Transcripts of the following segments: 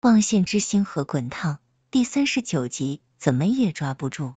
《望线之星河滚烫》第三十九集，怎么也抓不住。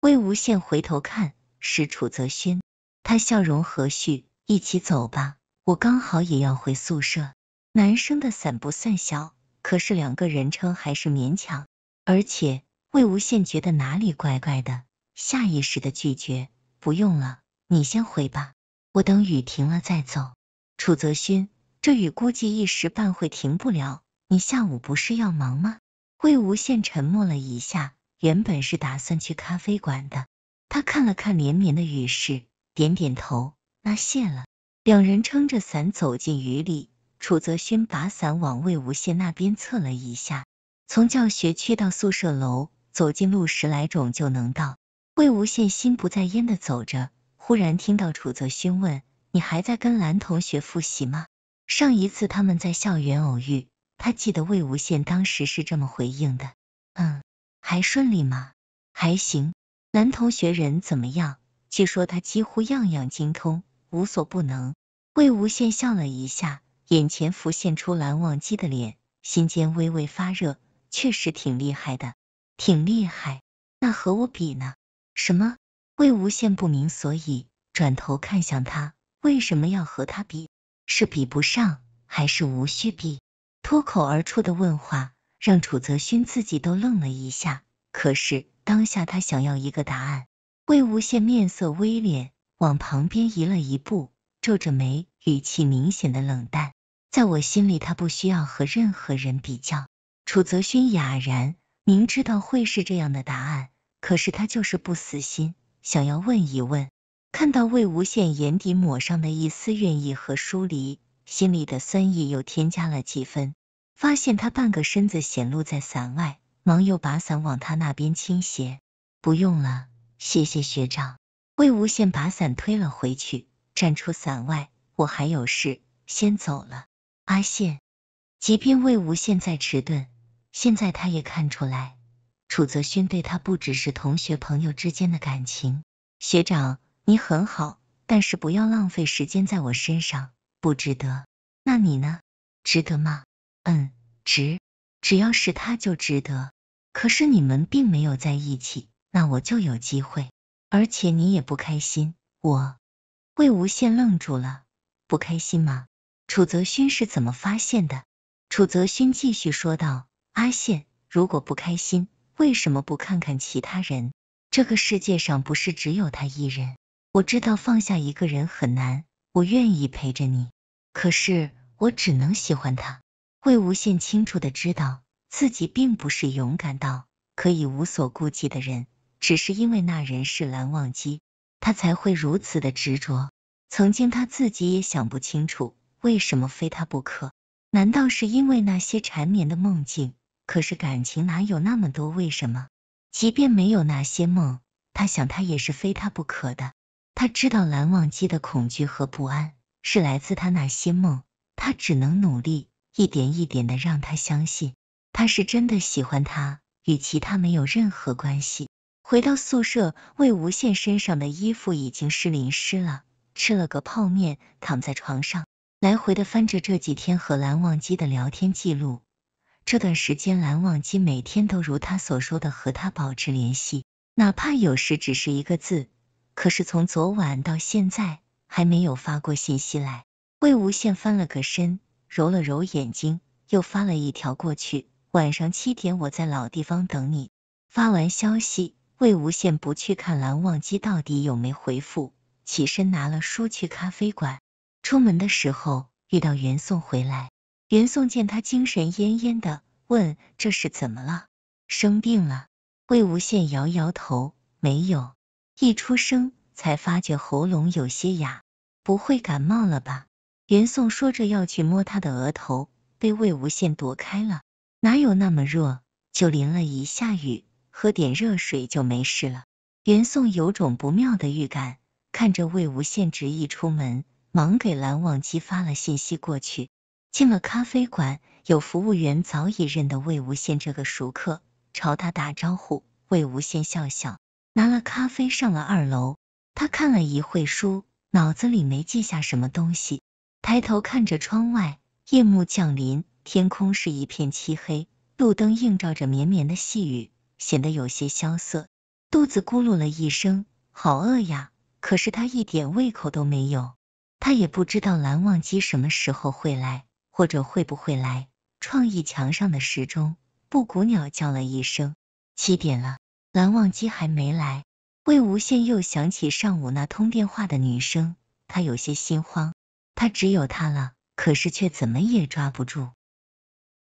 魏无羡回头看，是楚泽勋，他笑容和煦，一起走吧，我刚好也要回宿舍。男生的伞不算小，可是两个人撑还是勉强。而且魏无羡觉得哪里怪怪的，下意识的拒绝，不用了，你先回吧，我等雨停了再走。楚泽勋，这雨估计一时半会停不了。你下午不是要忙吗？魏无羡沉默了一下，原本是打算去咖啡馆的。他看了看连绵的雨势，点点头，那谢了。两人撑着伞走进雨里，楚泽轩把伞往魏无羡那边侧了一下。从教学区到宿舍楼，走近路十来种就能到。魏无羡心不在焉的走着，忽然听到楚泽轩问：“你还在跟蓝同学复习吗？”上一次他们在校园偶遇。他记得魏无羡当时是这么回应的：“嗯，还顺利吗？还行。男同学人怎么样？据说他几乎样样精通，无所不能。”魏无羡笑了一下，眼前浮现出蓝忘机的脸，心间微微发热。确实挺厉害的，挺厉害。那和我比呢？什么？魏无羡不明所以，转头看向他，为什么要和他比？是比不上，还是无需比？脱口而出的问话，让楚泽勋自己都愣了一下。可是当下他想要一个答案。魏无羡面色微敛，往旁边移了一步，皱着眉，语气明显的冷淡。在我心里，他不需要和任何人比较。楚泽勋哑然，明知道会是这样的答案，可是他就是不死心，想要问一问。看到魏无羡眼底抹上的一丝愿意和疏离。心里的酸意又添加了几分，发现他半个身子显露在伞外，忙又把伞往他那边倾斜。不用了，谢谢学长。魏无羡把伞推了回去，站出伞外，我还有事，先走了。阿羡，即便魏无羡再迟钝，现在他也看出来，楚泽勋对他不只是同学朋友之间的感情。学长，你很好，但是不要浪费时间在我身上。不值得，那你呢？值得吗？嗯，值，只要是他就值得。可是你们并没有在一起，那我就有机会。而且你也不开心。我，魏无羡愣住了，不开心吗？楚泽勋是怎么发现的？楚泽勋继续说道：“阿羡，如果不开心，为什么不看看其他人？这个世界上不是只有他一人。我知道放下一个人很难，我愿意陪着你。”可是我只能喜欢他。魏无羡清楚的知道自己并不是勇敢到可以无所顾忌的人，只是因为那人是蓝忘机，他才会如此的执着。曾经他自己也想不清楚为什么非他不可，难道是因为那些缠绵的梦境？可是感情哪有那么多为什么？即便没有那些梦，他想他也是非他不可的。他知道蓝忘机的恐惧和不安。是来自他那些梦，他只能努力一点一点的让他相信，他是真的喜欢他，与其他没有任何关系。回到宿舍，魏无羡身上的衣服已经是淋湿了，吃了个泡面，躺在床上，来回的翻着这几天和蓝忘机的聊天记录。这段时间，蓝忘机每天都如他所说的和他保持联系，哪怕有时只是一个字。可是从昨晚到现在。还没有发过信息来。魏无羡翻了个身，揉了揉眼睛，又发了一条过去：晚上七点，我在老地方等你。发完消息，魏无羡不去看蓝忘机到底有没回复，起身拿了书去咖啡馆。出门的时候遇到袁宋回来，袁宋见他精神焉焉的，问：“这是怎么了？生病了？”魏无羡摇摇头：“没有。”一出生才发觉喉咙有些哑，不会感冒了吧？袁宋说着要去摸他的额头，被魏无羡躲开了。哪有那么弱，就淋了一下雨，喝点热水就没事了。袁宋有种不妙的预感，看着魏无羡执意出门，忙给蓝忘机发了信息过去。进了咖啡馆，有服务员早已认得魏无羡这个熟客，朝他打招呼。魏无羡笑笑，拿了咖啡上了二楼。他看了一会书，脑子里没记下什么东西，抬头看着窗外，夜幕降临，天空是一片漆黑，路灯映照着绵绵的细雨，显得有些萧瑟。肚子咕噜了一声，好饿呀，可是他一点胃口都没有。他也不知道蓝忘机什么时候会来，或者会不会来。创意墙上的时钟，布谷鸟叫了一声，七点了，蓝忘机还没来。魏无羡又想起上午那通电话的女生，他有些心慌。他只有他了，可是却怎么也抓不住。